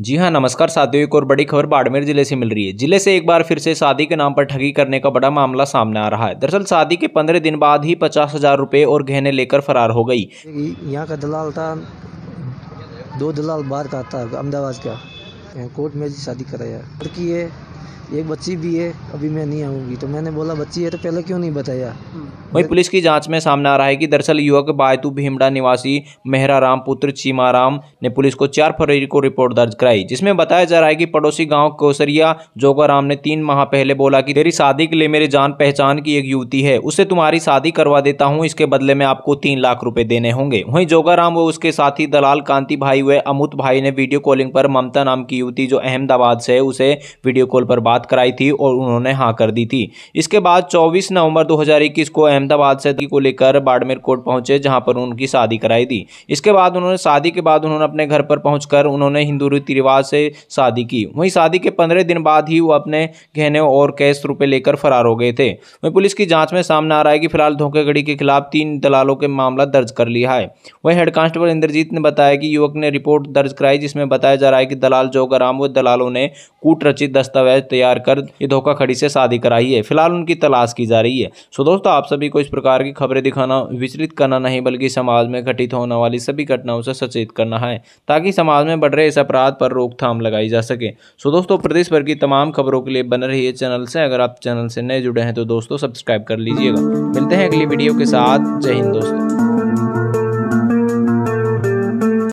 जी हाँ नमस्कार साथियों एक और बड़ी खबर बाड़मेर जिले से मिल रही है जिले से एक बार फिर से शादी के नाम पर ठगी करने का बड़ा मामला सामने आ रहा है दरअसल शादी के पंद्रह दिन बाद ही पचास हजार रुपये और गहने लेकर फरार हो गई यहाँ का दलाल था दो दलाल बाहर का था अहमदाबाद का कोर्ट में शादी कराया लड़की है एक बच्ची भी है अभी मैं नहीं आऊंगी तो मैंने बोला बच्ची है तो पहले क्यों नहीं बताया हम्म। वही पुलिस की जांच में सामने आ रहा है कि दरअसल युवक बायतू भीमड़ा निवासी मेहरा राम पुत्र चीमाराम ने पुलिस को चार फरवरी को रिपोर्ट दर्ज कराई जिसमें बताया जा रहा है कि पड़ोसी गांव कोसरिया जोगाराम ने तीन माह पहले बोला कि तेरी शादी के लिए मेरे जान पहचान की एक युवती है उससे तुम्हारी शादी करवा देता हूँ इसके बदले में आपको तीन लाख रुपए देने होंगे वहीं जोगाराम व उसके साथी दलाल कांति भाई हुए अमुत भाई ने वीडियो कॉलिंग पर ममता नाम की युवती जो अहमदाबाद से उसे वीडियो कॉल पर बात कराई थी और उन्होंने हाँ कर दी थी इसके बाद चौबीस नवंबर 2021 को अहमदाबाद से को लेकर बाड़मेर कोर्ट पहुंचे जहां पर उनकी शादी कराई थी इसके बाद उन्होंने शादी के बाद उन्होंने अपने घर पर पहुंचकर उन्होंने हिंदू रीति रिवाज से शादी की वहीं शादी के पंद्रह दिन बाद ही वो अपने गहने और कैश रुपये लेकर फरार हो गए थे वहीं पुलिस की जाँच में सामने आ रहा है कि फिलहाल धोखेगढ़ी के खिलाफ तीन दलालों के मामला दर्ज कर लिया है वहीं हेड कांस्टेबल इंद्रजीत ने बताया कि युवक ने रिपोर्ट दर्ज कराई जिसमें बताया जा रहा है कि दलाल जोगाराम व दलालों ने कूटरचित दस्तावेज तैयार कर ये धोखाखड़ी से शादी कराई है फिलहाल उनकी तलाश की जा रही है सो दोस्तों आप सभी को इस प्रकार की खबरें दिखाना विचलित करना नहीं बल्कि समाज में घटित होने वाली सभी घटनाओं से सचेत करना है ताकि समाज में बढ़ रहे इस अपराध पर रोकथाम लगाई जा सके सो दोस्तों प्रदेश भर की तमाम खबरों के लिए बन रही है चैनल से अगर आप चैनल से नए जुड़े हैं तो दोस्तों सब्सक्राइब कर लीजिएगा मिलते हैं अगली वीडियो के साथ जय हिंद दोस्तों